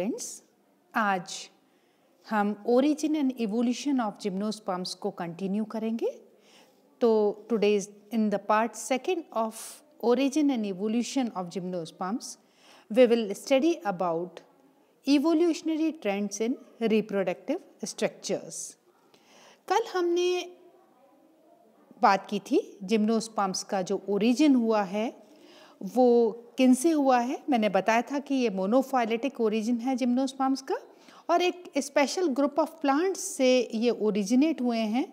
Friends आज हम origin and evolution of gymnosperms को कंटिन्यू करेंगे तो today in the part second of origin and evolution of gymnosperms we will study about evolutionary trends in reproductive structures कल हमने बात की थी जिम्नोस्पाम्स का जो ओरिजिन हुआ है वो किन से हुआ है मैंने बताया था कि ये मोनोफाइलेटिक ओरिजिन है जिम्नोस्पाम्स का और एक स्पेशल ग्रुप ऑफ प्लांट्स से ये ओरिजिनेट हुए हैं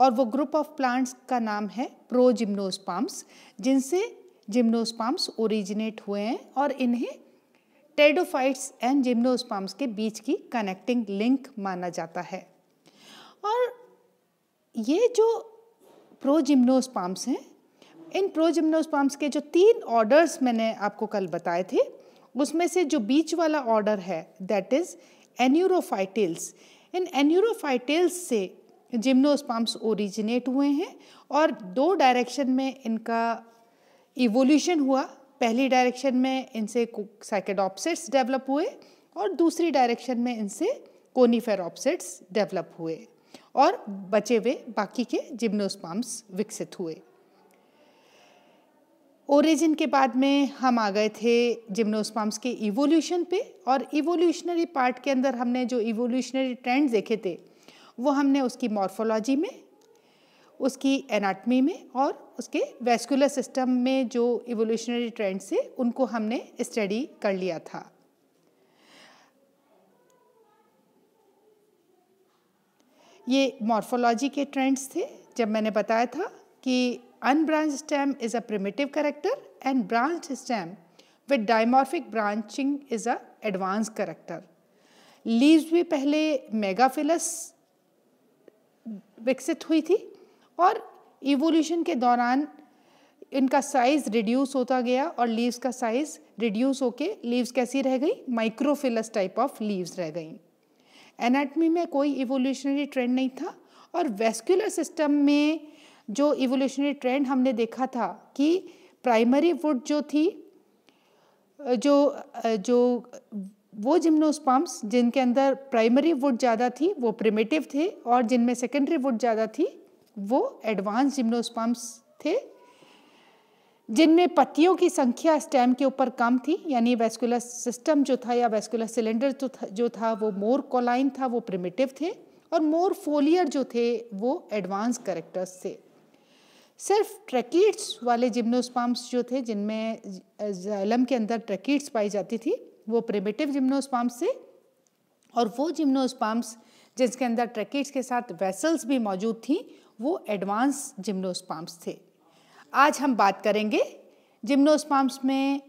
और वो ग्रुप ऑफ प्लांट्स का नाम है जिम्नोस्पाम्स जिनसे जिम्नोस्पाम्स ओरिजिनेट हुए हैं और इन्हें टेडोफाइट्स एंड जिम्नोस्पाम्स के बीच की कनेक्टिंग लिंक माना जाता है और ये जो जिम्नोस्पाम्स हैं इन प्रोजिम्नोसपाम्स के जो तीन ऑर्डर्स मैंने आपको कल बताए थे उसमें से जो बीच वाला ऑर्डर है दैट इज एन्यूरोफाइटिल्स इन एन्यूरोफाइटिल्स से जिम्नोस्पाम्स ओरिजिनेट हुए हैं और दो डायरेक्शन में इनका इवोल्यूशन हुआ पहली डायरेक्शन में इनसे साइकेडोपसिट्स डेवलप हुए और दूसरी डायरेक्शन में इनसे कोनीफेरोप्सिट्स डेवलप हुए और बचे हुए बाकी के जिम्नोस्पाम्स विकसित हुए ओरिजिन के बाद में हम आ गए थे जिम्नोस्पाम्स के इवोल्यूशन पे और इवोल्यूशनरी पार्ट के अंदर हमने जो इवोल्यूशनरी ट्रेंड देखे थे वो हमने उसकी मॉर्फोलॉजी में उसकी एनाटमी में और उसके वेस्कुलर सिस्टम में जो इवोल्यूशनरी ट्रेंड्स थे उनको हमने स्टडी कर लिया था ये मॉर्फोलॉजी के ट्रेंड्स थे जब मैंने बताया था कि Unbranched stem is a primitive character and branched stem with dimorphic branching is a advanced character. Leaves भी पहले मेगाफिलस विकसित हुई थी और इवोल्यूशन के दौरान इनका साइज रिड्यूस होता गया और लीव्स का साइज रिड्यूस होके लीव्स कैसी रह गई माइक्रोफिलस टाइप ऑफ लीव्स रह गई एनाटमी में कोई इवोल्यूशनरी ट्रेंड नहीं था और वेस्कुलर सिस्टम में जो इवोल्यूशनरी ट्रेंड हमने देखा था कि प्राइमरी वुड जो थी जो जो वो जिम्नोस्पम्स जिनके अंदर प्राइमरी वुड ज़्यादा थी वो प्रिमेटिव थे और जिनमें सेकेंडरी वुड ज़्यादा थी वो एडवांस जिम्नोस्पम्स थे जिनमें पत्तियों की संख्या स्टेम के ऊपर कम थी यानी वेस्कुलर सिस्टम जो था या वेस्कुलर सिलेंडर जो था जो था वो मोर कोलाइन था वो प्रिमेटिव थे और मोर फोलियर जो थे वो एडवांस करेक्टर्स थे सिर्फ ट्रैकिट्स वाले जिम्नोस्पाम्स जो थे जिनमें जैलम के अंदर ट्रैकिट्स पाई जाती थी वो प्रिमेटिव जिम्नोस्पाम्स थे और वो जिम्नोस्पाम्स जिसके अंदर ट्रैकिट्स के साथ वेसल्स भी मौजूद थी वो एडवांस जिम्नोस्पाम्स थे आज हम बात करेंगे जिम्नोस्पाम्स में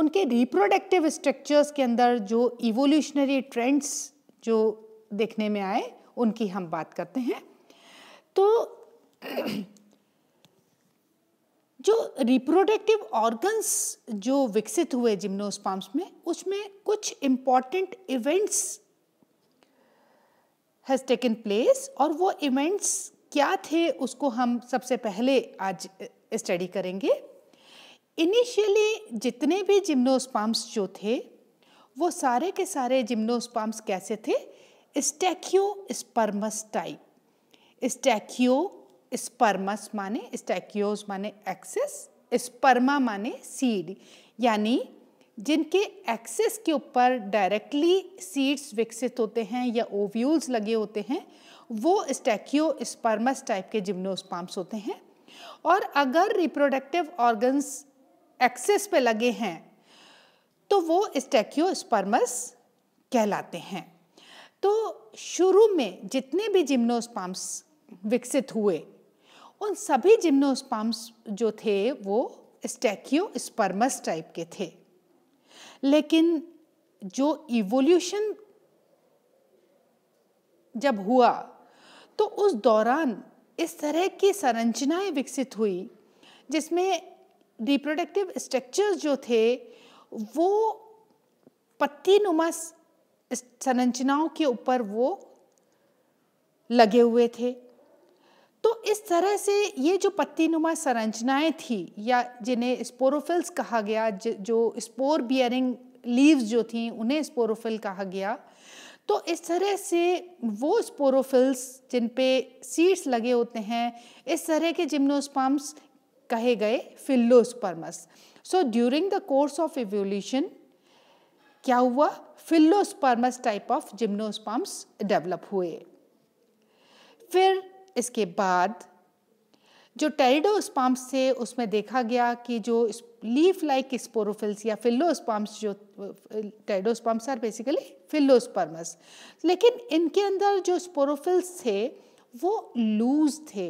उनके रिप्रोडक्टिव स्ट्रक्चर्स के अंदर जो इवोल्यूशनरी ट्रेंड्स जो देखने में आए उनकी हम बात करते हैं तो जो रिप्रोडक्टिव ऑर्गन्स जो विकसित हुए जिम्नोस्पाम्स में उसमें कुछ important events has taken place और वो इवेंट्स क्या थे उसको हम सबसे पहले आज स्टडी करेंगे इनिशियली जितने भी जिम्नोस्पाम्स जो थे वो सारे के सारे जिम्नोस्पाम्स कैसे थे स्टैक्यो स्पर्मस टाइप स्टैक्यो स्पर्मस माने स्टैक्योज माने एक्सेस स्पर्मा माने सीड यानी जिनके एक्सेस के ऊपर डायरेक्टली सीड्स विकसित होते हैं या ओव्यूल्स लगे होते हैं वो स्टैक्यो स्पर्मस टाइप के जिम्नोस्पाम्स होते हैं और अगर रिप्रोडक्टिव ऑर्गन्स एक्सेस पे लगे हैं तो वो स्टैक्यो स्पर्मस कहलाते हैं तो शुरू में जितने भी जिम्नोस्पाम्स विकसित हुए उन सभी जिम्नोस्पाम्स जो थे वो स्टैक्यो स्पर्मस टाइप के थे लेकिन जो इवोल्यूशन जब हुआ तो उस दौरान इस तरह की संरचनाएं विकसित हुई जिसमें रिप्रोडक्टिव स्ट्रक्चर्स जो थे वो पत्ती नुमा संरचनाओं के ऊपर वो लगे हुए थे तो इस तरह से ये जो पत्ती नुमा संरचनाएँ थी या जिन्हें स्पोरोफिल्स कहा गया जो स्पोर बियरिंग लीव्स जो थी उन्हें स्पोरोफिल कहा गया तो इस तरह से वो स्पोरोफिल्स जिन पे सीड्स लगे होते हैं इस तरह के जिम्नोस्पाम्स कहे गए phyllosperms so during the course of evolution क्या हुआ phyllosperms type of gymnosperms develop हुए फिर इसके बाद जो टेरिडो टेरिडोस्पाम्स थे उसमें देखा गया कि जो लीफ लाइक स्पोरोफिल्स या फिल्लो फिल्लोस्पाम्स जो टेरिडो टेरिडोस्पाम्स आर बेसिकली फिल्लो स्पर्मस लेकिन इनके अंदर जो स्पोरोफिल्स थे वो लूज थे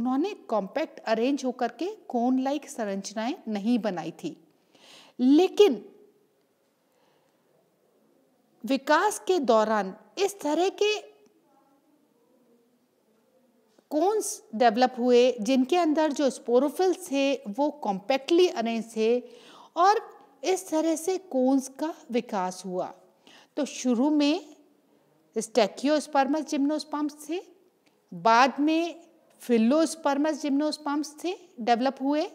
उन्होंने कॉम्पैक्ट अरेंज होकर के कोन लाइक संरचनाएं नहीं बनाई थी लेकिन विकास के दौरान इस तरह के कौनस डेवलप हुए जिनके अंदर जो स्पोरोफिल्स थे वो कॉम्पैक्टली अरेंज थे और इस तरह से कौनस का विकास हुआ तो शुरू में स्टैक्योस्पर्मस जिम्नोस्पाम्स थे बाद में फिल्लोस्पर्मस जिम्नोस्पम्प्स थे डेवलप हुए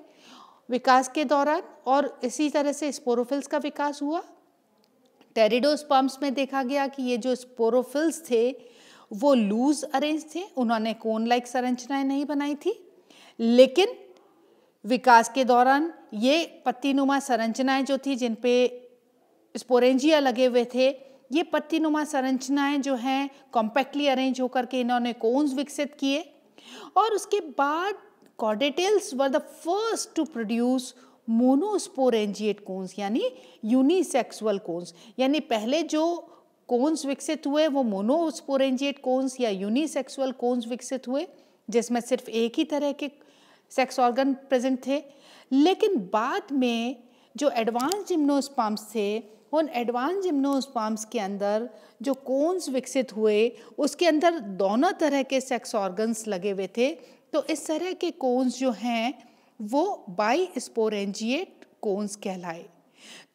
विकास के दौरान और इसी तरह से स्पोरोफिल्स का विकास हुआ टेरिडोस्पम्प्स में देखा गया कि ये जो स्पोरोफिल्स थे वो लूज अरेंज थे उन्होंने कोन लाइक संरचनाएं नहीं बनाई थी लेकिन विकास के दौरान ये पत्तीनुमा संरचनाएं जो थी जिन पे स्पोरेंजिया लगे हुए थे ये पत्तीनुमा संरचनाएं जो हैं कॉम्पैक्टली अरेंज होकर के इन्होंने कोन्स विकसित किए और उसके बाद Cordaitales were the first to produce monosporangiate cones यानी यूनिसेक्सुअल कोन्स यानी पहले जो कोन्स विकसित हुए वो मोनोस्पोरेंजिएट कोन्स या यूनिसेक्सुअल कोन्स विकसित हुए जिसमें सिर्फ एक ही तरह के सेक्स ऑर्गन प्रेजेंट थे लेकिन बाद में जो एडवांस जिम्नोस्पाम्स थे उन एडवांस जिम्नोस्पाम्स के अंदर जो कोन्स विकसित हुए उसके अंदर दोनों तरह के सेक्स ऑर्गन्स लगे हुए थे तो इस तरह के कोन्स जो हैं वो बाई स्पोरेंजिएट कोन्स कहलाए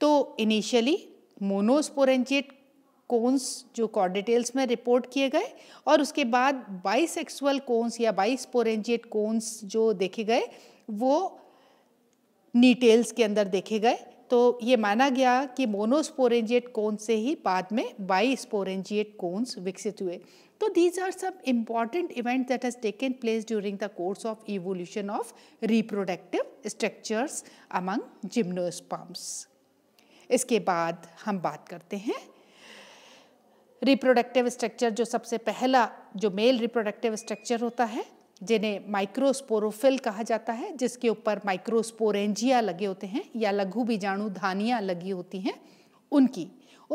तो इनिशियली मोनोस्पोरेंजिएट कोन्स जो डिटेल्स में रिपोर्ट किए गए और उसके बाद बाइसेक्सुअल कोन्स या बाइस्पोरेंजिएट कोन्स जो देखे गए वो नीटेल्स के अंदर देखे गए तो ये माना गया कि मोनोस्पोरेंजिएट कोन्स से ही बाद में स्पोरेंजिएट कोन्स विकसित हुए तो दीज आर सब important event that has taken place during the course of evolution of reproductive structures among gymnosperms इसके बाद हम बात करते हैं रिप्रोडक्टिव स्ट्रक्चर जो सबसे पहला जो मेल रिप्रोडक्टिव स्ट्रक्चर होता है जिन्हें माइक्रोस्पोरोफिल कहा जाता है जिसके ऊपर माइक्रोस्पोरेंजिया लगे होते हैं या लघु बीजाणु धानियाँ लगी होती हैं उनकी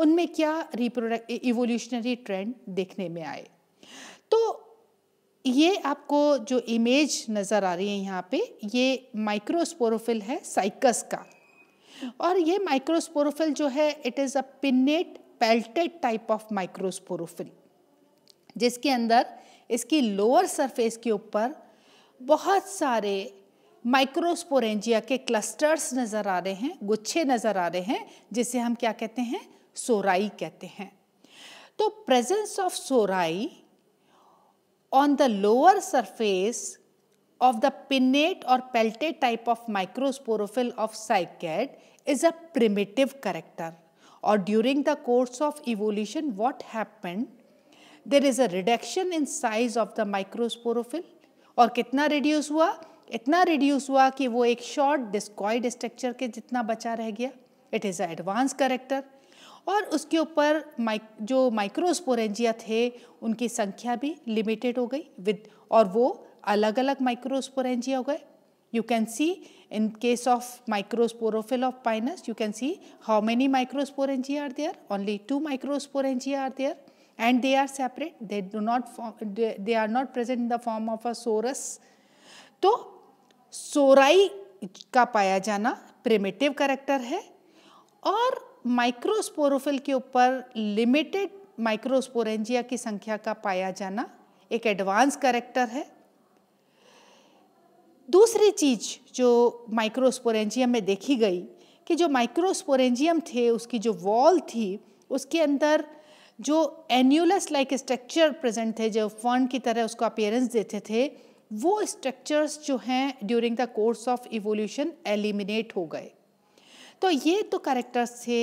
उनमें क्या रिप्रोडक्ट इवोल्यूशनरी ट्रेंड देखने में आए तो ये आपको जो इमेज नज़र आ रही है यहाँ पे ये माइक्रोस्पोरोफिल है साइकस का और ये माइक्रोस्पोरोफिल जो है it is a pinnate peltate type of microsporophyll जिसके अंदर इसकी लोअर सरफेस के ऊपर बहुत सारे माइक्रोस्पोरेंजिया के क्लस्टर्स नज़र आ रहे हैं गुच्छे नज़र आ रहे हैं जिसे हम क्या कहते हैं सोराई कहते हैं तो presence of sori on the lower surface of the pinnate और peltate type of microsporophyll of cycad is a primitive character or during the course of evolution what happened there is a reduction in size of the microsporophyll or kitna reduce hua itna reduce hua ki wo ek short discoid structure ke jitna bacha reh gaya it is a advanced character और उसके ऊपर mic जो microsporangia थे उनकी संख्या भी limited हो गई विद और वो अलग अलग माइक्रोस्पोरेंजिया हो गए you can see In case of microsporophyll of pinus, you can see how many microsporangia are there? Only two microsporangia are there and they are separate. They do not form, they, they are not present in the form of a sorus. to sorai ka paya jana primitive character hai aur microsporophyll ke upar limited microsporangia ki sankhya ka paya jana एक advance character है दूसरी चीज जो microsporangium में देखी गई कि जो माइक्रोस्पोरेंजियम थे उसकी जो वॉल थी उसके अंदर जो एन्यूलस लाइक स्ट्रक्चर प्रेजेंट थे जो फंड की तरह उसको अपेयरेंस देते थे वो स्ट्रक्चर्स जो हैं during the course of evolution eliminate हो गए तो ये तो करेक्टर्स थे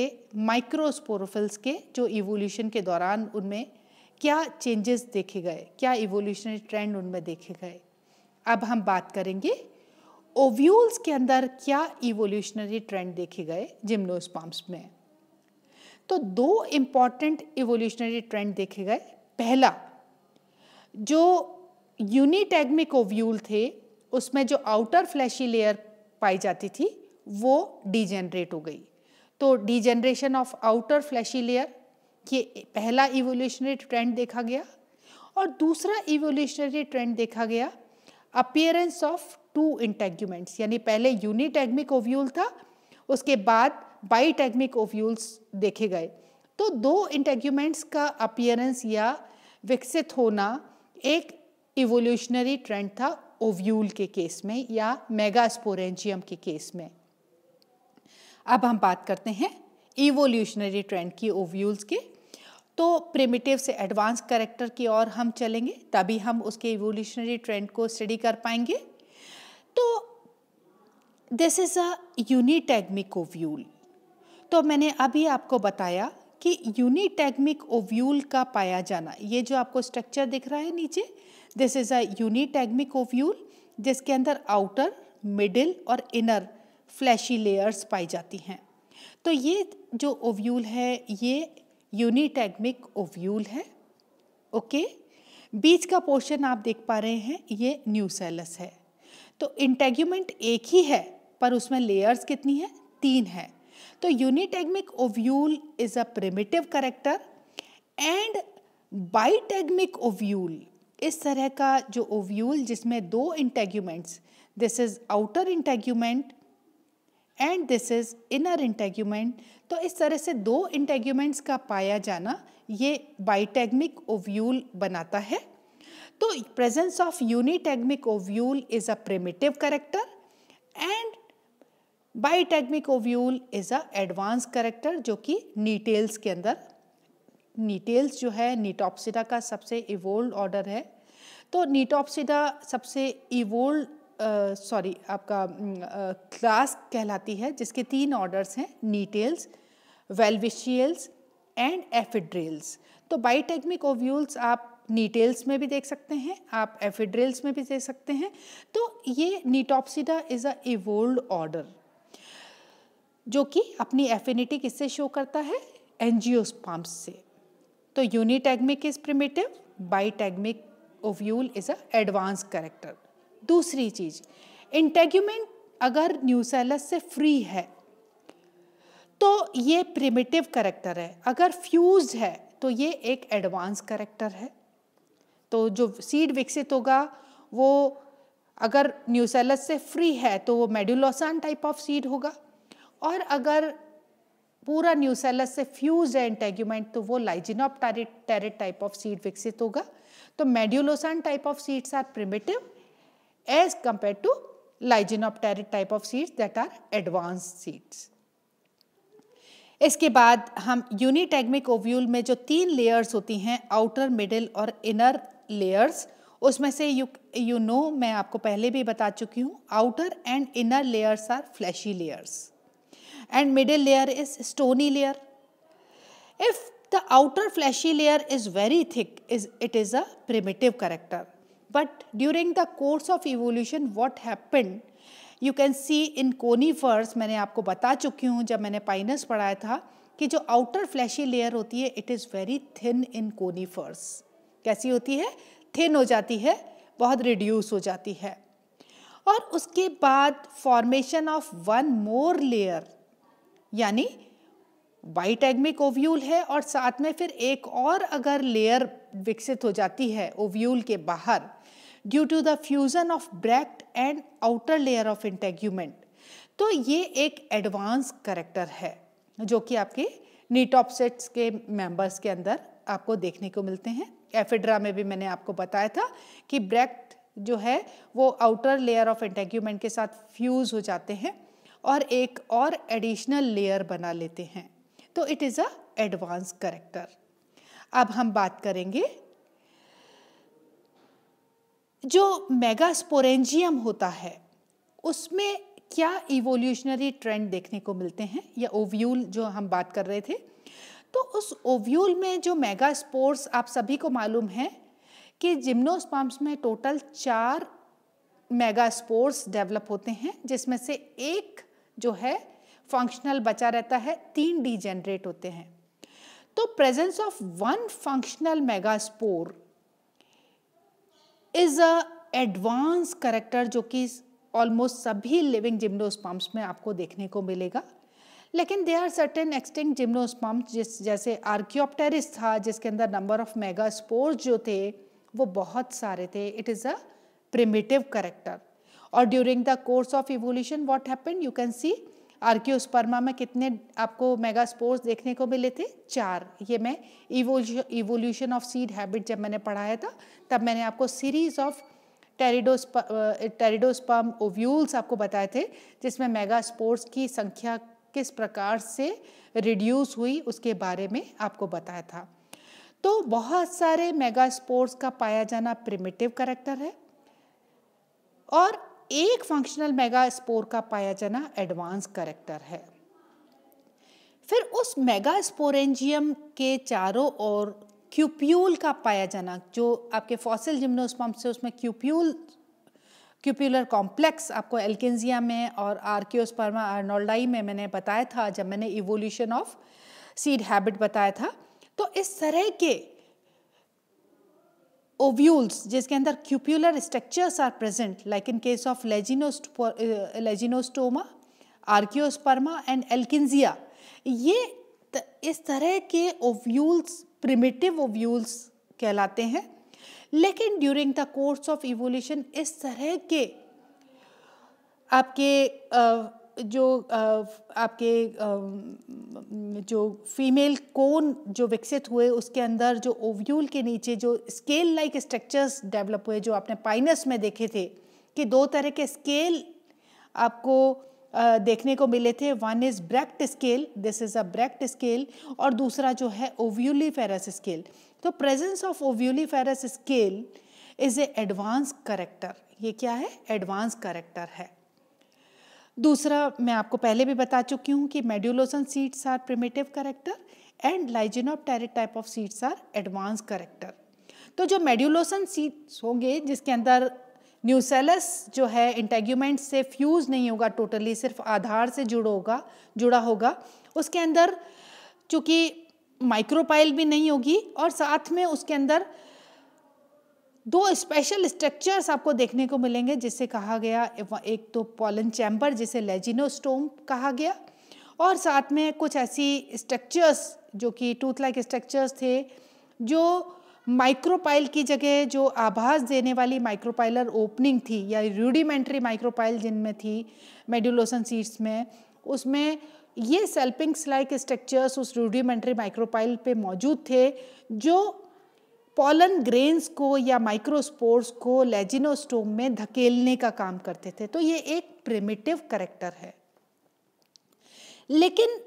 माइक्रोस्पोरोफिल्स के जो इवोल्यूशन के दौरान उनमें क्या चेंजेस देखे गए क्या इवोल्यूशनरी ट्रेंड उनमें देखे गए अब हम बात करेंगे ओव्यूल्स के अंदर क्या इवोल्यूशनरी ट्रेंड देखे गए जिम्नोस्पॉम्स में तो दो इम्पॉर्टेंट इवोल्यूशनरी ट्रेंड देखे गए पहला जो यूनिटैग्मिक ओव्यूल थे उसमें जो आउटर फ्लैशी लेयर पाई जाती थी वो डिजेनरेट हो गई तो degeneration of outer fleshy layer ये पहला इवोल्यूशनरी ट्रेंड देखा गया और दूसरा इवोल्यूशनरी ट्रेंड देखा गया अपियरेंस ऑफ टू इंटेगमेंट्स यानी पहले यूनिटैग्मिक ओव्यूल था उसके बाद बाईटैग्मिक ओव्यूल्स देखे गए तो दो इंटेग्यूमेंट्स का अपियरेंस या विकसित होना एक इवोल्यूशनरी ट्रेंड था ओव्यूल के केस में या मेगास्पोरेंजियम के केस में अब हम बात करते हैं इवोल्यूशनरी ट्रेंड की ओव्यूल्स के तो प्रिमिटिव से एडवांस करेक्टर की ओर हम चलेंगे तभी हम उसके इवोल्यूशनरी ट्रेंड को स्टडी कर पाएंगे तो this is a unitegmic ovule तो मैंने अभी आपको बताया कि यूनिटैग्मिक ओव्यूल का पाया जाना ये जो आपको स्ट्रक्चर दिख रहा है नीचे this is a unitegmic ovule जिसके अंदर आउटर मिडिल और इनर फ्लैशी लेयर्स पाई जाती हैं तो ये जो ओव्यूल है ये यूनिटैगमिक ओव्यूल है ओके बीच का पोर्शन आप देख पा रहे हैं ये न्यूसेलस है तो इंटेग्यूमेंट एक ही है पर उसमें लेयर्स कितनी है तीन है तो unitegmic ovule is a primitive character and bitegmic ovule इस तरह का जो ओव्यूल जिसमें दो integuments this is outer integument and this is inner integument तो इस तरह से दो इंटेग्यूमेंट्स का पाया जाना ये बाइटेगमिक ओव्यूल बनाता है तो presence of unitegmic ovule is a primitive character and bitegmic ovule is a advance character जो कि नीटेल्स के अंदर नीटेल्स जो है नीटॉप्सिडा का सबसे इवोल्ड ऑर्डर है तो नीटॉप्सिडा सबसे इवोल्ड सॉरी आपका क्लास कहलाती है जिसके तीन ऑर्डर्स हैं नीटेल्स वेलविशियल्स एंड एफिड्रेल्स तो बाइटेक्मिक ओव्यूल्स आप नीटेल्स में भी देख सकते हैं आप एफिड्रेल्स में भी देख सकते हैं तो ये Gnetopsida is a evolved order जो कि अपनी एफिनिटी किससे शो करता है एनजियोस्पाम्स से तो unitegmic is primitive bitegmic ovule is a advance character दूसरी चीज इंटेग्यूमेंट अगर न्यूसेलस से फ्री है तो ये प्रिमिटिव करेक्टर है अगर फ्यूज है तो ये एक एडवांस करेक्टर है तो जो सीड विकसित होगा वो अगर न्यूसेलस से फ्री है तो वो मेडुलोसान टाइप ऑफ सीड होगा और अगर पूरा न्यूसेलस से फ्यूज है इंटेग्यूमेंट तो वो lyginopterid type of seed विकसित होगा तो medullosan type of seeds are primitive as compared to lyginopterid type of seeds that are advanced seeds इसके बाद हम यूनिटेगमिक ओव्यूल में जो तीन लेयर्स होती हैं आउटर मिडिल और इनर लेयर्स उसमें से यू यू नो मैं आपको पहले भी बता चुकी हूँ outer and inner layers are fleshy layers and middle layer is stony layer if the outer fleshy layer is very thick is it is a primitive character But during the course of evolution, what happened? You can see in conifers मैंने आपको बता चुकी हूँ जब मैंने Pinus पढ़ाया था कि जो आउटर फ्लैशी लेयर होती है it is very thin in conifers कैसी होती है थिन हो जाती है बहुत रिड्यूस हो जाती है और उसके बाद formation of one more layer यानी वाइट एग्मिक ओव्यूल है और साथ में फिर एक और अगर लेयर विकसित हो जाती है ओव्यूल के बाहर due to the fusion of bract and outer layer of integument तो ये एक एडवांस करेक्टर है जो कि आपके नीटॉपसेट्स के मेंबर्स के अंदर आपको देखने को मिलते हैं एफिड्रा में भी मैंने आपको बताया था कि ब्रैक्ट जो है वो आउटर लेयर ऑफ इंटेग्यूमेंट के साथ फ्यूज़ हो जाते हैं और एक और एडिशनल लेयर बना लेते हैं तो it is a advance character अब हम बात करेंगे जो मेगास्पोरेंजियम होता है उसमें क्या इवोल्यूशनरी ट्रेंड देखने को मिलते हैं या ओव्यूल जो हम बात कर रहे थे तो उस ओव्यूल में जो मेगा स्पोर्स आप सभी को मालूम है कि जिम्नोस्पाम्स में टोटल चार मेगा स्पोर्स डेवलप होते हैं जिसमें से एक जो है फंक्शनल बचा रहता है तीन डी होते हैं तो presence of one functional megaspore is a advance character जो कि ऑलमोस्ट सभी लिविंग जिम्नोस्पम्प्स में आपको देखने को मिलेगा लेकिन they are certain extinct gymnosperms जिस जैसे आर्क्योप्टेरिस था जिसके अंदर नंबर ऑफ मेगा स्पोर्स जो थे वो बहुत सारे थे it is a primitive character और during the course of evolution what happen you can see Archaeosperma में कितने आपको मेगा स्पोर्स देखने को मिले थे चार ये मैं इवोल्यूशन ऑफ सीड हैबिट जब मैंने पढ़ाया था तब मैंने आपको series of pteridosperm pteridosperm ovules आपको बताए थे जिसमें मेगा स्पोर्स की संख्या किस प्रकार से रिड्यूस हुई उसके बारे में आपको बताया था तो बहुत सारे मेगा स्पोर्ट्स का पाया जाना प्रिमिटिव करेक्टर है और एक फंक्शनल मेगा स्पोर का पाया जाना एडवांस करेक्टर है फिर उस मेगा स्पोरेंजियम के चारों ओर क्यूप्यूल का पाया जाना जो आपके फॉसिल जिम्नोस्पम्प से उसमें क्यूप्यूल क्यूप्यूलर कॉम्प्लेक्स आपको एल्केंजिया में और आर्कियोस्पर्मा आर्नोल्डाई में मैंने बताया था जब मैंने इवोल्यूशन ऑफ सीड हैबिट बताया था तो इस तरह के ओव्यूल्स जिसके अंदर cupular structures are present like in case of Lagenostoma Archaeosperma and Elkinsia ये इस तरह के ओव्यूल्स प्रिमिटिव ओव्यूल्स कहलाते हैं लेकिन during the course of evolution इस तरह के आपके uh, जो आपके जो फीमेल कोन जो विकसित हुए उसके अंदर जो ओव्यूल के नीचे जो स्केल लाइक स्ट्रक्चर्स डेवलप हुए जो आपने पाइनस में देखे थे कि दो तरह के स्केल आपको देखने को मिले थे one is bract scale this is a bract scale और दूसरा जो है ओव्यूली फेरस स्केल तो presence of ovuliferous scale is a advance character ये क्या है एडवांस करेक्टर है दूसरा मैं आपको पहले भी बता चुकी हूँ कि medullosan seeds are primitive character and lyginopterid type of seeds are advance character तो जो मेड्यूलोसन सीड्स होंगे जिसके अंदर न्यूसेलस जो है इंटेग्यूमेंट से फ्यूज नहीं होगा टोटली सिर्फ आधार से जुड़ होगा जुड़ा होगा उसके अंदर चूँकि माइक्रोपाइल भी नहीं होगी और साथ में उसके अंदर दो स्पेशल स्ट्रक्चर्स आपको देखने को मिलेंगे जिसे कहा गया एक तो पॉलन चैम्बर जिसे लेजिनोस्टोम कहा गया और साथ में कुछ ऐसी स्ट्रक्चर्स जो कि टूथ लाइक स्ट्रक्चर्स थे जो माइक्रोपाइल की जगह जो आभास देने वाली माइक्रोपाइलर ओपनिंग थी या रूडिमेंट्री माइक्रोपाइल जिनमें थी मेडुलोसन सीड्स में उसमें ये सेल्पिंग्स लाइक स्ट्रक्चर्स उस रूडिमेंट्री माइक्रोपाइल पे मौजूद थे जो पॉलन ग्रेन्स को या माइक्रोस्पोर्स को लेजिनोस्टोम में धकेलने का काम करते थे तो ये एक प्रिमिटिव करेक्टर है लेकिन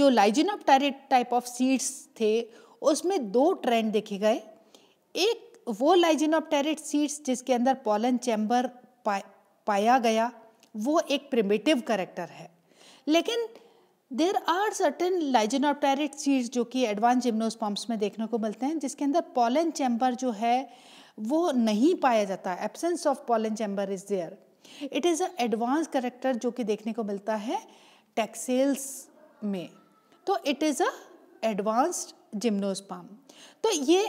जो लाइजिनोपटारेट टाइप ऑफ सीड्स थे उसमें दो ट्रेंड देखे गए एक वो लाइजिनोपटेरिट सीड्स जिसके अंदर पॉलन चैम्बर पा, पाया गया वो एक प्रिमिटिव करेक्टर है लेकिन there are certain lyginopterid seeds जो कि एडवांस जिम्नोसपम्प्स में देखने को मिलते हैं जिसके अंदर पॉलन चैम्बर जो है वो नहीं पाया जाता absence of pollen chamber is there it is a advance character जो कि देखने को मिलता है टैक्सेल्स में तो it is a advanced gymnosperm तो ये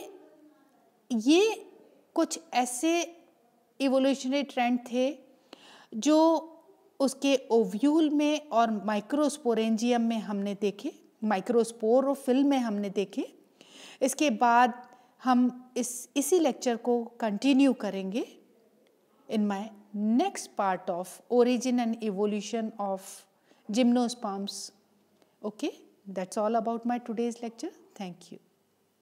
ये कुछ ऐसे इवोल्यूशनरी ट्रेंड थे जो उसके ओव्यूल में और माइक्रोस्पोरेंजियम में हमने देखे माइक्रोस्पोर और में हमने देखे इसके बाद हम इस इसी लेक्चर को कंटिन्यू करेंगे in my next part of origin and evolution of gymnosperms okay that's all about my today's lecture thank you